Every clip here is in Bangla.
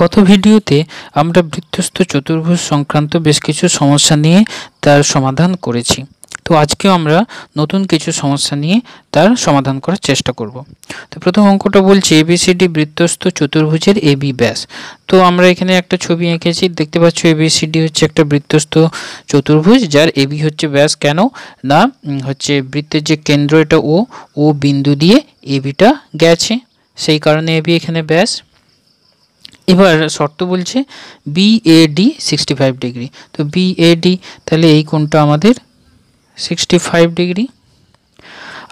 গত ভিডিওতে আমরা বৃত্তস্থ চতুর্ভুজ সংক্রান্ত বেশ কিছু সমস্যা নিয়ে তার সমাধান করেছি তো আজকেও আমরা নতুন কিছু সমস্যা নিয়ে তার সমাধান করার চেষ্টা করব তো প্রথম অঙ্কটা বলছে এবিসিডি বৃত্তস্থ চতুর্ভুজের এ বি ব্যাস তো আমরা এখানে একটা ছবি এঁকেছি দেখতে পাচ্ছ এবিসিডি হচ্ছে একটা বৃত্তস্থ চতুর্ভুজ যার এ বি হচ্ছে ব্যাস কেন না হচ্ছে বৃত্তের যে কেন্দ্র এটা ও ও বিন্দু দিয়ে এ বিটা গেছে সেই কারণে এ বি এখানে ব্যাস এবার শর্ত বলছে ডি সিক্সটি ফাইভ ডিগ্রি তো বি ডি তাহলে এই কোনটা আমাদের সিক্সটি ফাইভ ডিগ্রি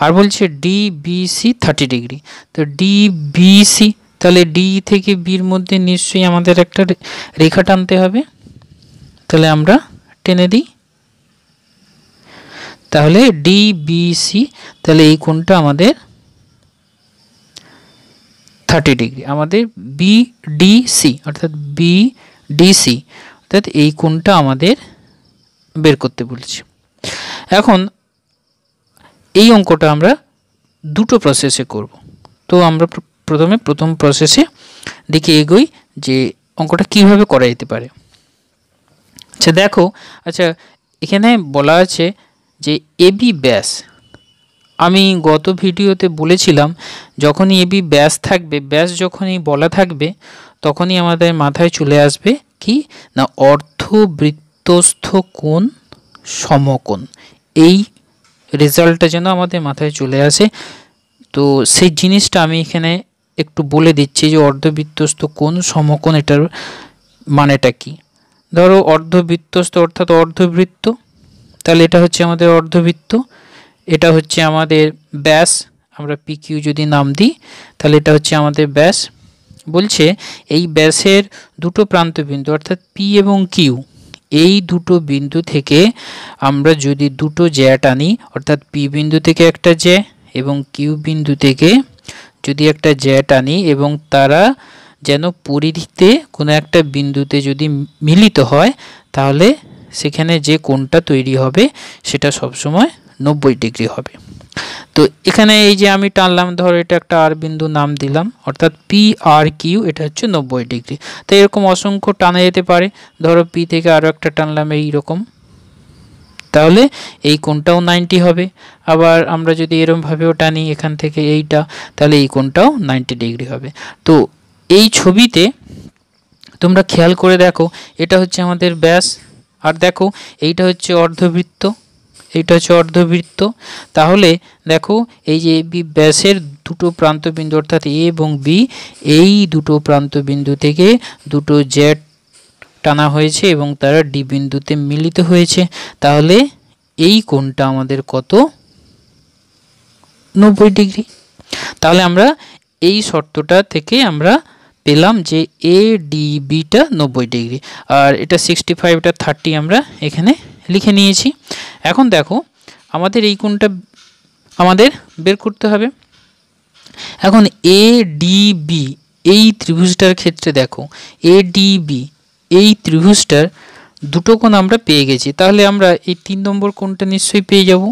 আর বলছে ডি সি থার্টি ডিগ্রি তো ডিবিসি তাহলে ডি থেকে বির মধ্যে নিশ্চয়ই আমাদের একটা রেখা টানতে হবে তাহলে আমরা টেনে দিই তাহলে সি তাহলে এই কোনটা আমাদের থার্টি ডিগ্রি আমাদের বিডিসি অর্থাৎ বিডিসি অর্থাৎ এই কোণটা আমাদের বের করতে বলেছে এখন এই অঙ্কটা আমরা দুটো প্রসেসে করব তো আমরা প্রথমে প্রথম প্রসেসে দিকে এগোই যে অঙ্কটা কিভাবে করা যেতে পারে আচ্ছা দেখো আচ্ছা এখানে বলা আছে যে এবি ব্যাস আমি গত ভিডিওতে বলেছিলাম যখনই এবি ব্যাস থাকবে ব্যাস যখনই বলা থাকবে তখনই আমাদের মাথায় চলে আসবে কি না অর্ধবৃত্তস্থ কোণ সমকোণ এই রেজাল্টটা যেন আমাদের মাথায় চলে আসে তো সেই জিনিসটা আমি এখানে একটু বলে দিচ্ছি যে অর্ধবৃত্তস্থ কোণ সমকোণ এটার মানেটা কি ধরো অর্ধবৃত্তস্থ অর্থাৎ অর্ধবৃত্ত তাহলে এটা হচ্ছে আমাদের অর্ধবৃত্ত এটা হচ্ছে আমাদের ব্যাস আমরা পিকিউ যদি নাম দিই তাহলে এটা হচ্ছে আমাদের ব্যাস বলছে এই ব্যাসের দুটো প্রান্তবিন্দু অর্থাৎ পি এবং কিউ এই দুটো বিন্দু থেকে আমরা যদি দুটো জ্যাট আনি অর্থাৎ পি বিন্দু থেকে একটা জ্যা এবং কিউ বিন্দু থেকে যদি একটা জ্যাট আনি এবং তারা যেন পরিধিতে কোনো একটা বিন্দুতে যদি মিলিত হয় তাহলে সেখানে যে কোনটা তৈরি হবে সেটা সবসময় নব্বই ডিগ্রি হবে তো এখানে এই যে আমি টানলাম ধরো এটা একটা আর বিন্দু নাম দিলাম অর্থাৎ পি আর কিউ এটা হচ্ছে নব্বই ডিগ্রি তো এরকম অসংখ্য টানা যেতে পারে ধরো পি থেকে আরও একটা টানলাম এই রকম তাহলে এই কোনটাও নাইনটি হবে আবার আমরা যদি এরমভাবেও টানি এখান থেকে এইটা তাহলে এই কোনটাও নাইনটি ডিগ্রি হবে তো এই ছবিতে তোমরা খেয়াল করে দেখো এটা হচ্ছে আমাদের ব্যাস আর দেখো এইটা হচ্ছে অর্ধবৃত্ত এটা হচ্ছে অর্ধবৃত্ত তাহলে দেখো এই যে বি ব্যাসের দুটো প্রান্তবিন্দু অর্থাৎ এ এবং বি এই দুটো প্রান্তবিন্দু থেকে দুটো জেড টানা হয়েছে এবং তারা ডি বিন্দুতে মিলিত হয়েছে তাহলে এই কোণটা আমাদের কত নব্বই ডিগ্রি তাহলে আমরা এই শর্তটা থেকে আমরা পেলাম যে এ ডি বিটা নব্বই ডিগ্রি আর এটা সিক্সটি ফাইভটা থার্টি আমরা এখানে লিখে নিয়েছি এখন দেখো আমাদের এই কোণটা আমাদের বের করতে হবে এখন এ ডিবি এই ত্রিভুজটার ক্ষেত্রে দেখো এ ডিবি এই ত্রিভুজটার দুটো কোণ আমরা পেয়ে গেছি তাহলে আমরা এই তিন নম্বর কোণটা নিশ্চয়ই পেয়ে যাব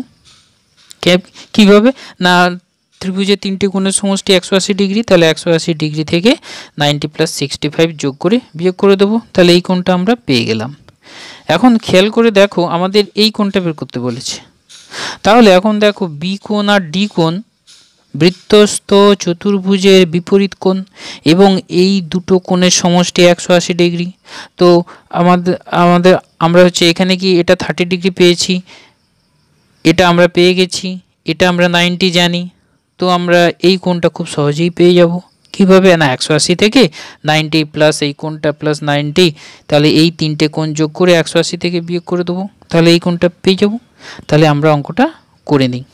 কীভাবে না ত্রিভুজের তিনটি কোণের সমষ্টি একশো আশি ডিগ্রি তাহলে একশো আশি ডিগ্রি থেকে নাইনটি প্লাস সিক্সটি ফাইভ যোগ করে বিয়োগ করে দেবো তাহলে এই কোণটা আমরা পেয়ে গেলাম এখন খেয়াল করে দেখো আমাদের এই কোণটা বের করতে বলেছে তাহলে এখন দেখো বি কোণ আর ডি কোণ বৃত্তস্থ চতুর্ভুজের বিপরীত কোণ এবং এই দুটো কোণের সমষ্টি একশো আশি ডিগ্রি তো আমাদের আমাদের আমরা হচ্ছে এখানে কি এটা থার্টি ডিগ্রি পেয়েছি এটা আমরা পেয়ে গেছি এটা আমরা নাইনটি জানি তো আমরা এই কোণটা খুব সহজেই পেয়ে যাব কীভাবে না একশো আশি থেকে নাইনটি প্লাস এই কোনটা প্লাস নাইনটি তাহলে এই তিনটে কোণ যোগ করে একশো আশি থেকে বিয়োগ করে দেবো তাহলে এই কোনটা পেয়ে যাব তাহলে আমরা অঙ্কটা করে নিই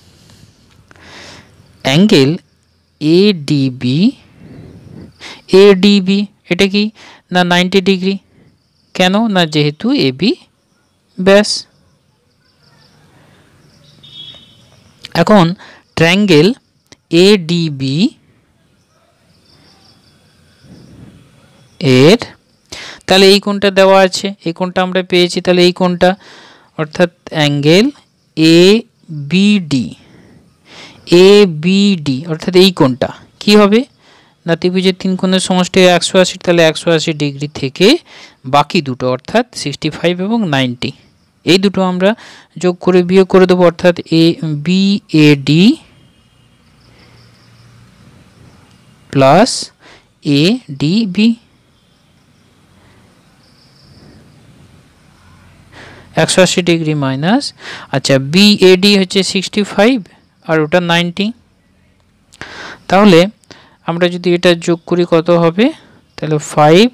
angle A DB A DB এটা কি না নাইনটি ডিগ্রি কেন না যেহেতু এ বি ব্যাস এখন ট্র্যাঙ্গেল এ ডিবি এর তাহলে এই কোণটা দেওয়া আছে এই কোণটা আমরা পেয়েছি তাহলে এই কোণটা অর্থাৎ angle A BD A BD অর্থাৎ এই কোণটা কি হবে নাতিভুজের তিন কোণের সমষ্টি একশো আশি তাহলে একশো আশি ডিগ্রি থেকে বাকি দুটো অর্থাৎ সিক্সটি ফাইভ এবং নাইনটি এই দুটো আমরা যোগ করে বিয়োগ করে দেবো অর্থাৎ A B A D plus A D B একশো আশি ডিগ্রি মাইনাস আচ্ছা বিএডি হচ্ছে সিক্সটি ফাইভ আর ওটা নাইনটি তাহলে আমরা যদি এটা যোগ করি কত হবে তাহলে ফাইভ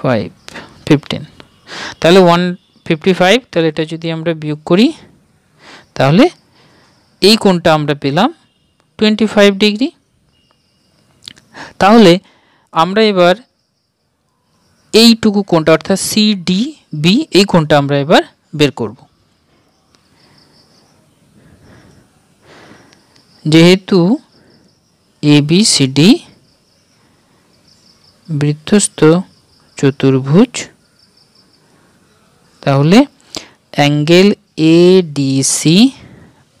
ফাইভ ফিফটিন তাহলে ওয়ান ফিফটি ফাইভ তাহলে এটা যদি আমরা বিয়োগ করি তাহলে এই কোণটা আমরা পেলাম টোয়েন্টি ফাইভ ডিগ্রি তাহলে আমরা এবার এইটুকু কোণটা অর্থাৎ সিডি বি এই কোণটা আমরা এবার বের করব যেহেতু এ বি সি ডি বৃত্তস্থ চতুর্ভুজ তাহলে angle A D C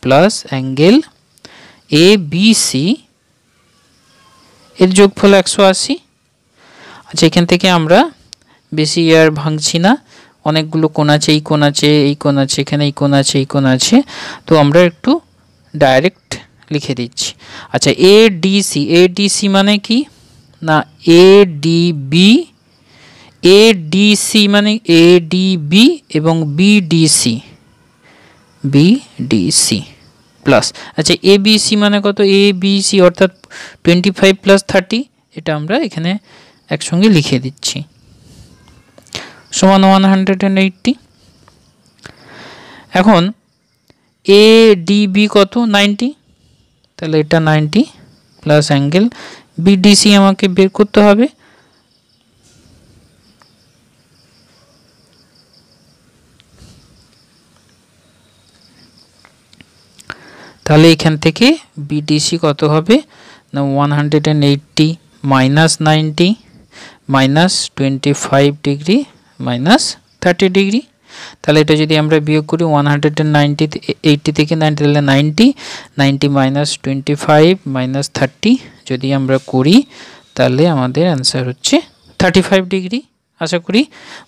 plus angle A B C এর যোগফল একশো আশি আচ্ছা এখান থেকে আমরা বেশি ইয়ার ভাঙছি না অনেকগুলো কোণ আছে এই কোণ আছে এই কোণ আছে এখানে এই কোণ আছে এই কোণ আছে তো আমরা একটু ডাইরেক্ট লিখে দিচ্ছি আচ্ছা এ ডিসি এ ডিসি মানে কি না এ ডিবি এ ডিসি মানে এ ডিবি এবং বিডিসি বিডিসি প্লাস আচ্ছা এ বিসি মানে কত এ বিসি অর্থাৎ টোয়েন্টি ফাইভ প্লাস থার্টি এটা আমরা এখানে একসঙ্গে লিখে দিচ্ছি সমান ওয়ান হান্ড্রেড অ্যান্ড এইটটি এখন এ ডিবি কত নাইনটি তাহলে এটা নাইনটি প্লাস অ্যাঙ্গেল বিডিসি আমাকে বের করতে হবে তাহলে এখান থেকে বিডিসি কত হবে না one hundred and eighty minus ninety minus twenty five degree minus thirty degree তাহলে এটা যদি আমরা বিয়োগ করি one hundred and ninety eighty থেকে নাইনটি তাহলে ninety ninety minus twenty five minus thirty যদি আমরা করি তাহলে আমাদের অ্যান্সার হচ্ছে থার্টি ফাইভ ডিগ্রি আশা করি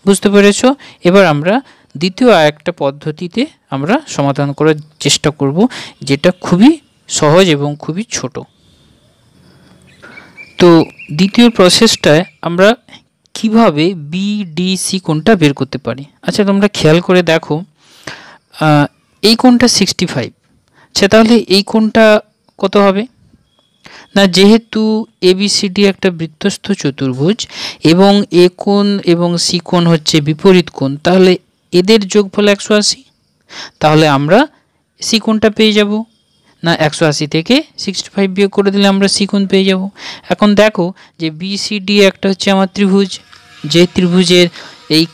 বুঝতে পেরেছ এবার আমরা দ্বিতীয় একটা পদ্ধতিতে আমরা সমাধান করার চেষ্টা করব যেটা খুবই সহজ এবং খুবই ছোট তো দ্বিতীয় প্রসেসটায় আমরা কিভাবে সি কোনটা বের করতে পারি আচ্ছা তোমরা খেয়াল করে দেখো এই কোনটা সিক্সটি ফাইভ আচ্ছা তাহলে এই কোনটা কত হবে না যেহেতু এবিসিডি একটা বৃত্তস্থ চতুর্ভুজ এবং এ কোণ এবং সি কোন হচ্ছে বিপরীত কোণ তাহলে এদের যোগফল একশো আশি তাহলে আমরা সি কোনটা পেয়ে যাব না একশো আশি থেকে সিক্সটি ফাইভ বিয়োগ করে দিলে আমরা সি কোন পেয়ে যাব এখন দেখো যে বিসিডি একটা হচ্ছে আমার ত্রিভুজ যে ত্রিভুজের এই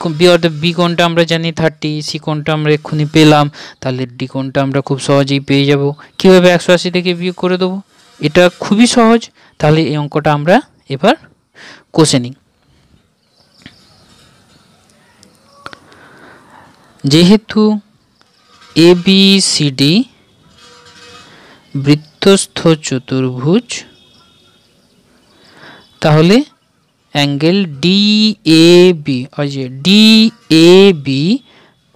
বি অর্থাৎ আমরা জানি থার্টি সি কোণটা আমরা এক্ষুনি পেলাম তাহলে ডি কোণটা আমরা খুব সহজেই পেয়ে যাব কীভাবে একশো আশি থেকে বিয়োগ করে দেবো এটা খুবই সহজ তাহলে এই অঙ্কটা আমরা এবার কষে নিই যেহেতু এ বি সি ডি বৃত্তস্থ চতুর্ভুজ তাহলে एंगल डी ए बी और ये D A B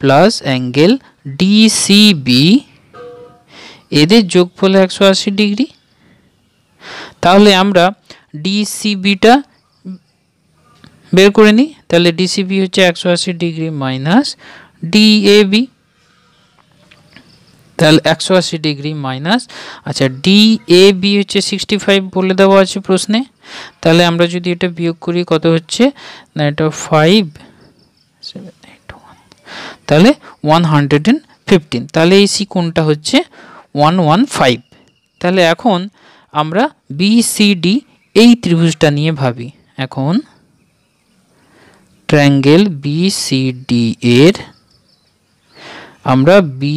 plus angle DCB এদের যোগফল একশো আশি ডিগ্রি তাহলে আমরা ডিসিবিটা বের করে নিই তাহলে ডিসিবি হচ্ছে একশো আশি ডিগ্রি মাইনাস ডিএবি তাহলে একশো আশি ডিগ্রি মাইনাস আচ্ছা ডি এ বি হচ্ছে সিক্সটি ফাইভ বলে দেওয়া আছে প্রশ্নে তাহলে আমরা যদি এটা বিয়োগ করি কত হচ্ছে না এটা ফাইভ সেভেন এইট ওয়ান তাহলে ওয়ান হান্ড্রেড অ্যান্ড ফিফটিন তাহলে এই সি কোনটা হচ্ছে ওয়ান ওয়ান ফাইভ তাহলে এখন আমরা বি সি ডি এই ত্রিভুজটা নিয়ে ভাবি এখন ট্রায়াঙ্গেল বি সি ডি এর আমরা বি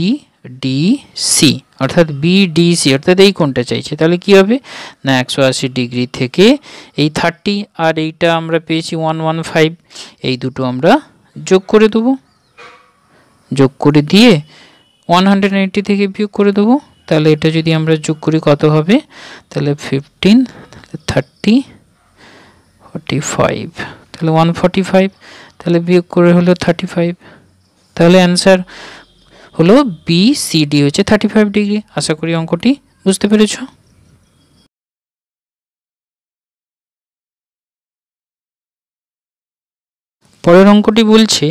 ডিসি অর্থাৎ বিডিসি অর্থাৎ এই কোনটা চাইছে তাহলে কি হবে না একশো ডিগ্রি থেকে এই থার্টি আর এইটা আমরা পেয়েছি ওয়ান ওয়ান ফাইভ এই দুটো আমরা যোগ করে দেব যোগ করে দিয়ে ওয়ান হান্ড্রেড এইটি থেকে বিয়োগ করে দেবো তাহলে এটা যদি আমরা যোগ করি কত হবে তাহলে ফিফটিন থার্টি ফর্টি ফাইভ তাহলে ওয়ান ফর্টি ফাইভ তাহলে বিয়োগ করে হলো থার্টি ফাইভ তাহলে অ্যান্সার হলো বি সি ডি হচ্ছে থার্টি ফাইভ ডিগ্রি আশা করি অঙ্কটি বুঝতে পেরেছো পরের অঙ্কটি বলছে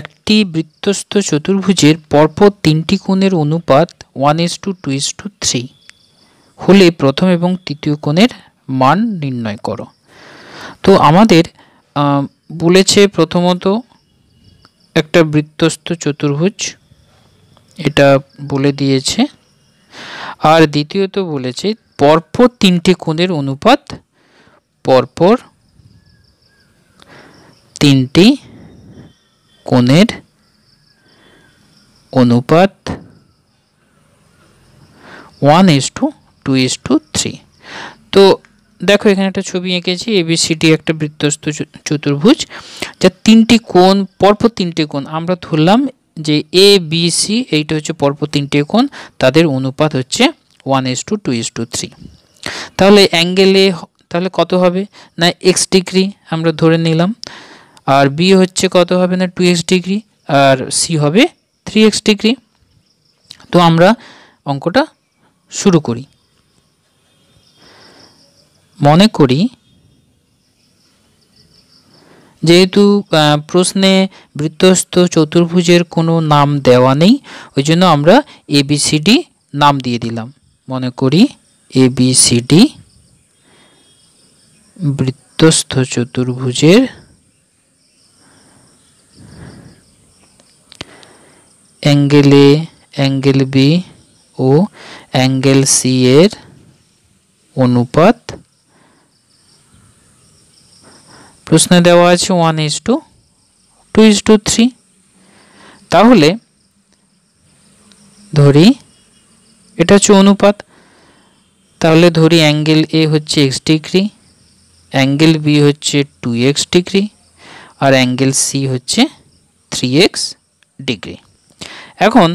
একটি বৃত্তস্থ চতুর্ভুজের পরপর তিনটি কোণের অনুপাত one is to two is to three হলে প্রথম এবং তৃতীয় কোণের মান নির্ণয় করো তো আমাদের বলেছে প্রথমত একটা বৃত্তস্থ চতুর্ভুজ এটা বলে দিয়েছে আর দ্বিতীয়ত বলেছে পরপর তিনটি কোণের অনুপাত পরপর তিনটি কোণের অনুপাত one is to two is to three তো দেখো এখানে একটা ছবি এঁকেছি এবিসিডি একটা বৃত্তস্থ চতুর্ভুজ যা তিনটি কোণ পরপর তিনটি কোণ আমরা ধরলাম যে এ বি সি এইটা হচ্ছে পরপর তিনটে কোণ তাদের অনুপাত হচ্ছে one is to two is to three তাহলে অ্যাঙ্গেলে তাহলে কত হবে না এক্স ডিগ্রি আমরা ধরে নিলাম আর বি হচ্ছে কত হবে না টু এক্স ডিগ্রি আর সি হবে থ্রি এক্স ডিগ্রি তো আমরা অঙ্কটা শুরু করি মনে করি যেহেতু প্রশ্নে বৃত্তস্থ চতুর্ভুজের কোনো নাম দেওয়া নেই ওই জন্য আমরা এবিসিডি নাম দিয়ে দিলাম মনে করি এবিসিডি বৃত্তস্থ চতুর্ভুজের অ্যাঙ্গেল এ অ্যাঙ্গেল বি ও অ্যাঙ্গেল সি এর অনুপাত প্রশ্নে দেওয়া আছে one is to two is to three তাহলে ধরি এটা হচ্ছে অনুপাত তাহলে ধরি অ্যাঙ্গেল এ হচ্ছে এক্স ডিগ্রি অ্যাঙ্গেল বি হচ্ছে টু এক্স ডিগ্রি আর অ্যাঙ্গেল সি হচ্ছে থ্রি এক্স ডিগ্রি এখন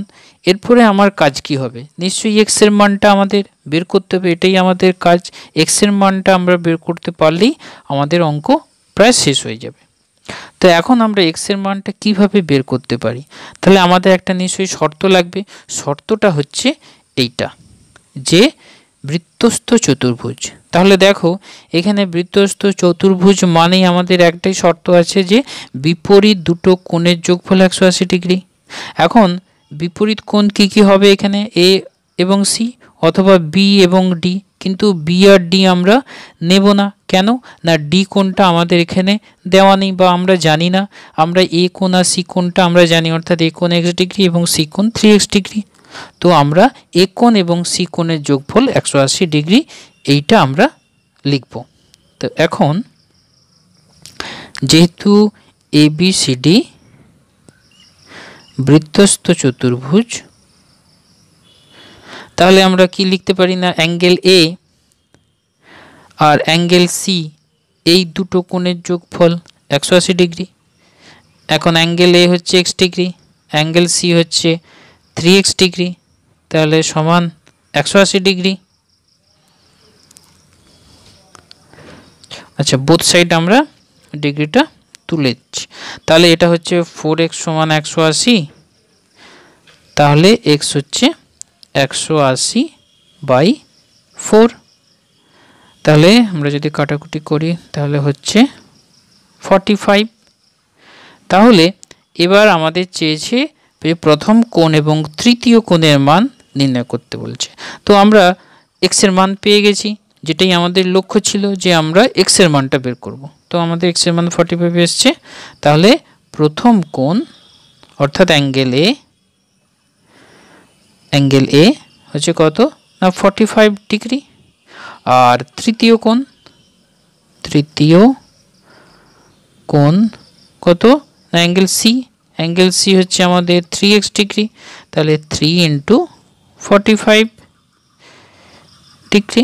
এরপরে আমার কাজ কি হবে নিশ্চয়ই এক্সের মানটা আমাদের বের করতে হবে এটাই আমাদের কাজ এক্সের মানটা আমরা বের করতে পারলেই আমাদের অঙ্ক প্রায় শেষ হয়ে যাবে তো এখন আমরা এক্সের মানটা কিভাবে বের করতে পারি তাহলে আমাদের একটা নিশ্চয়ই শর্ত লাগবে শর্তটা হচ্ছে এইটা যে বৃত্তস্থ চতুর্ভুজ তাহলে দেখো এখানে বৃত্তস্থ চতুর্ভুজ মানেই আমাদের একটাই শর্ত আছে যে বিপরীত দুটো কোণের যোগফল একশো আশি ডিগ্রি এখন বিপরীত কোণ কি কি হবে এখানে এ এবং সি অথবা বি এবং ডি কিন্তু বি আর ডি আমরা নেব না কেন না ডি কোনটা আমাদের এখানে দেওয়া নেই বা আমরা জানি না আমরা এ কোন আর সি কোনটা আমরা জানি অর্থাৎ এ কোন এক্স ডিগ্রি এবং সি কোন থ্রি এক্স ডিগ্রি তো আমরা এ কোণ এবং সি কোণের যোগফল একশো আশি ডিগ্রি এইটা আমরা লিখব তো এখন যেহেতু এবিসিডি বৃত্তস্থ চতুর্ভুজ তাহলে আমরা কি লিখতে পারি না অ্যাঙ্গেল এ আর অ্যাঙ্গেল সি এই দুটো কোণের যোগফল একশো আশি ডিগ্রি এখন অ্যাঙ্গেল এ হচ্ছে এক্স ডিগ্রি অ্যাঙ্গেল সি হচ্ছে থ্রি এক্স ডিগ্রি তাহলে সমান একশো আশি ডিগ্রি আচ্ছা বোথ সাইড আমরা ডিগ্রিটা তুলে দিচ্ছি তাহলে এটা হচ্ছে ফোর এক্স সমান একশো আশি তাহলে এক্স হচ্ছে একশো আশি বাই ফোর তাহলে আমরা যদি কাটাকুটি করি তাহলে হচ্ছে ফর্টি ফাইভ তাহলে এবার আমাদের চেয়েছে প্রথম কোণ এবং তৃতীয় কোণের মান নির্ণয় করতে বলছে তো আমরা এক্সের মান পেয়ে গেছি যেটাই আমাদের লক্ষ্য ছিল যে আমরা এক্সের মানটা বের করব তো আমাদের এক্সের মান ফর্টি ফাইভ এসছে তাহলে প্রথম কোণ অর্থাৎ অ্যাঙ্গেল এ অ্যাঙ্গেল এ হচ্ছে কত না ফর্টি ফাইভ ডিগ্রি আর তৃতীয় কোণ তৃতীয় কোণ কত না অ্যাঙ্গেল সি অ্যাঙ্গেল সি হচ্ছে আমাদের থ্রি এক্স ডিগ্রি তাহলে three into forty five degree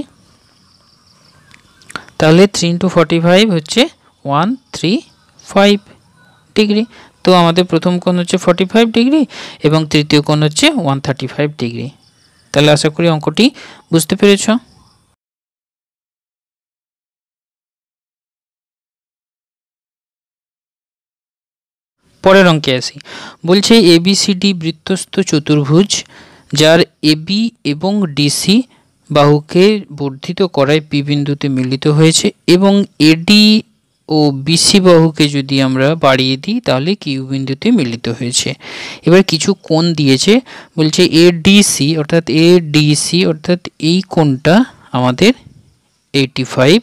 তাহলে থ্রি ইন্টু ফর্টি ফাইভ হচ্ছে ওয়ান থ্রি ফাইভ ডিগ্রি তো আমাদের প্রথম কোণ হচ্ছে ফর্টি ফাইভ ডিগ্রি এবং তৃতীয় কোণ হচ্ছে ওয়ান থার্টি ফাইভ ডিগ্রি তাহলে আশা করি অঙ্কটি বুঝতে পেরেছ পরের অঙ্কে আসি বলছে এবিসিডি বৃত্তস্থ চতুর্ভুজ যার এবি এবং ডিসি বাহুকে বর্ধিত করায় পি বিন্দুতে মিলিত হয়েছে এবং এডি ও বিসি বাহুকে যদি আমরা বাড়িয়ে দিই তাহলে কিউ বিন্দুতে মিলিত হয়েছে এবার কিছু কোণ দিয়েছে বলছে এ ডিসি অর্থাৎ এ ডিসি অর্থাৎ এই কোণটা আমাদের এইটি ফাইভ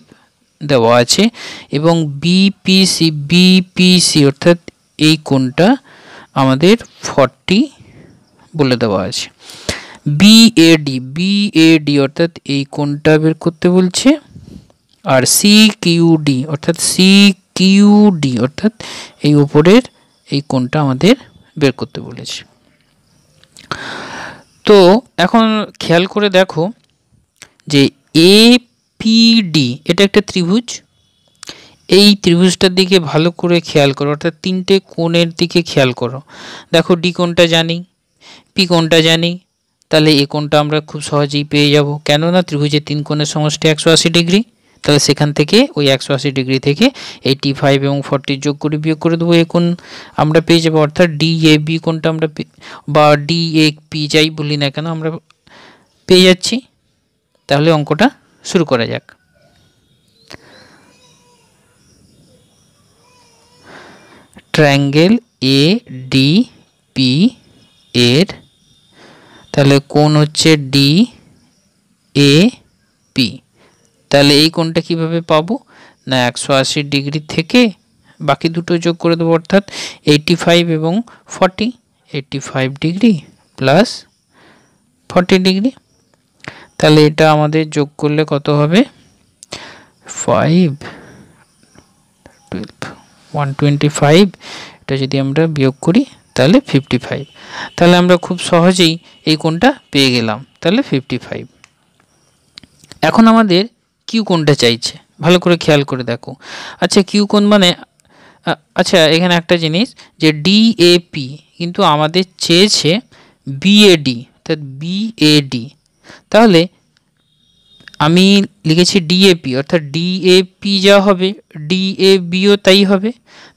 দেওয়া আছে এবং বিপিসি বিপিসি অর্থাৎ এই কোণটা আমাদের ফর্টি বলে দেওয়া আছে বিএডি বিএডি অর্থাৎ এই কোণটা বের করতে বলছে আর সি কিউডি অর্থাৎ সি কিউডি অর্থাৎ এই উপরের এই কোণটা আমাদের বের করতে বলেছে তো এখন খেয়াল করে দেখো যে এ পিডি এটা একটা ত্রিভুজ এই ত্রিভুজটার দিকে ভালো করে খেয়াল করো অর্থাৎ তিনটে কোণের দিকে খেয়াল করো দেখো ডি কোণটা জানি পি কোণটা জানি তাহলে এ কোণটা আমরা খুব সহজেই পেয়ে যাব কেননা ত্রিভুজের তিন কোণের সমষ্টি একশো আশি ডিগ্রি তাহলে সেখান থেকে ওই একশো আশি ডিগ্রি থেকে এইটি ফাইভ এবং ফর্টি যোগ করে বিয়োগ করে দেবো এখন আমরা পেয়ে যাবো অর্থাৎ ডি এ বি কোনটা আমরা বা ডি এ পি যাই বলি না কেন আমরা পেয়ে যাচ্ছি তাহলে অঙ্কটা শুরু করা যাক ট্রায়াঙ্গেল এ ডি পি এর তাহলে কোন হচ্ছে ডি এ পি তাহলে এই কোণটা কিভাবে পাবো না একশো আশি ডিগ্রি থেকে বাকি দুটো যোগ করে দেবো অর্থাৎ এইটি ফাইভ এবং forty eighty five degree plus forty degree তাহলে এটা আমাদের যোগ করলে কত হবে five twelve one twenty five এটা যদি আমরা বিয়োগ করি তাহলে ফিফটি ফাইভ তাহলে আমরা খুব সহজেই এই কোণটা পেয়ে গেলাম তাহলে ফিফটি ফাইভ এখন আমাদের কিউ কোনটা চাইছে ভালো করে খেয়াল করে দেখো আচ্ছা কিউ কোন মানে আচ্ছা এখানে একটা জিনিস যে ডিএপি কিন্তু আমাদের চেয়েছে বিএডি অর্থাৎ বিএডি তাহলে আমি লিখেছি ডিএপি অর্থাৎ ডিএপি যা হবে ডিএবিও তাই হবে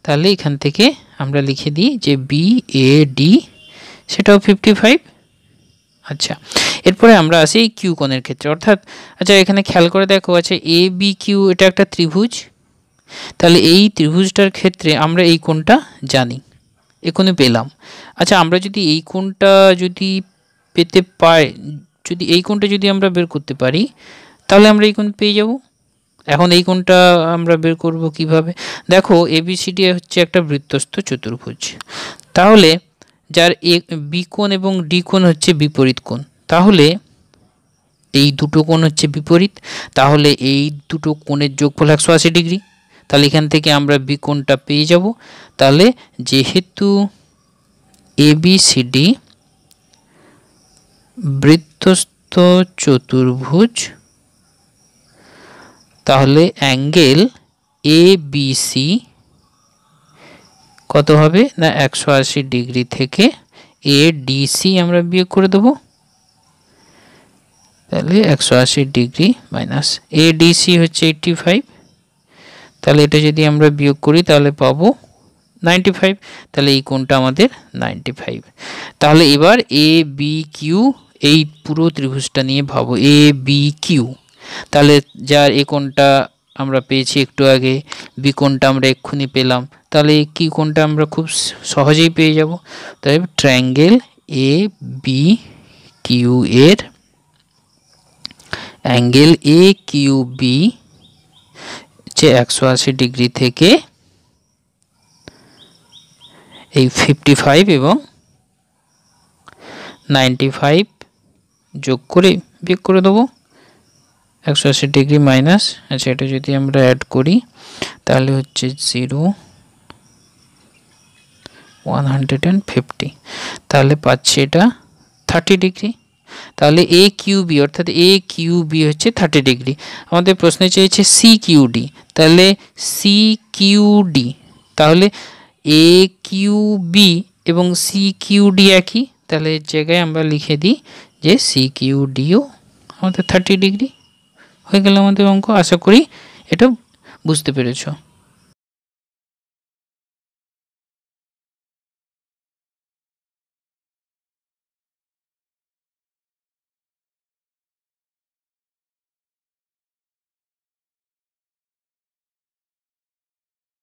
তাহলে এখান থেকে আমরা লিখে দিই যে বিএডি সেটাও ফিফটি ফাইভ আচ্ছা এরপরে আমরা আসি কিউ কোণের ক্ষেত্রে অর্থাৎ আচ্ছা এখানে খেয়াল করে দেখো আচ্ছা এ বি কিউ এটা একটা ত্রিভুজ তাহলে এই ত্রিভুজটার ক্ষেত্রে আমরা এই কোণটা জানি এ কোণে পেলাম আচ্ছা আমরা যদি এই কোণটা যদি পেতে পাই যদি এই কোণটা যদি আমরা বের করতে পারি তাহলে আমরা এই কোণ পেয়ে যাব এখন এই কোণটা আমরা বের করব কিভাবে দেখো এবিসিডি হচ্ছে একটা বৃত্তস্থ চতুর্ভুজ তাহলে যার এ বি কোণ এবং ডি কোণ হচ্ছে বিপরীত কোণ তাহলে এই দুটো কোণ হচ্ছে বিপরীত তাহলে এই দুটো কোণের যোগফল একশো আশি ডিগ্রি তাহলে এখান থেকে আমরা বি কোণটা পেয়ে যাব তাহলে যেহেতু এবিসিডি বৃত্তস্থ চতুর্ভুজ তাহলে অ্যাঙ্গেল এ বিসি কত হবে না একশো ডিগ্রি থেকে এ ডিসি আমরা বিয়োগ করে দেবো তাহলে একশো আশি ডিগ্রি মাইনাস এডিসি হচ্ছে এইটটি ফাইভ তাহলে এটা যদি আমরা বিয়োগ করি তাহলে পাবো নাইনটি ফাইভ তাহলে এই কোণটা আমাদের নাইনটি ফাইভ তাহলে এবার এ বি কিউ এই পুরো ত্রিভুজটা নিয়ে ভাবো এ বি কিউ তাহলে যার এ কোণটা আমরা পেয়েছি একটু আগে বি কোণটা আমরা এক্ষুনি পেলাম তাহলে কি কোণটা আমরা খুব সহজেই পেয়ে যাব তাই ট্রায়াঙ্গেল এ বি কিউ এর অ্যাঙ্গেল এ কিউ বি যে একশো আশি ডিগ্রি থেকে এই ফিফটি ফাইভ এবং নাইনটি ফাইভ যোগ করে বিয়োগ করে দেবো একশো আশি ডিগ্রি মাইনাস আচ্ছা এটা যদি আমরা অ্যাড করি তাহলে হচ্ছে zero one hundred and fifty তাহলে পাচ্ছি এটা থার্টি ডিগ্রি তাহলে এ কিউ বি অর্থাৎ এ কিউ বি হচ্ছে থার্টি ডিগ্রি আমাদের প্রশ্নে চেয়েছে সি ডি তাহলে সি ডি তাহলে এ কিউ বি এবং সি ডি একই তাহলে জায়গায় আমরা লিখে দিই যে সি ডিও আমাদের থার্টি ডিগ্রি হয়ে গেল আমাদের অঙ্ক আশা করি এটা বুঝতে পেরেছো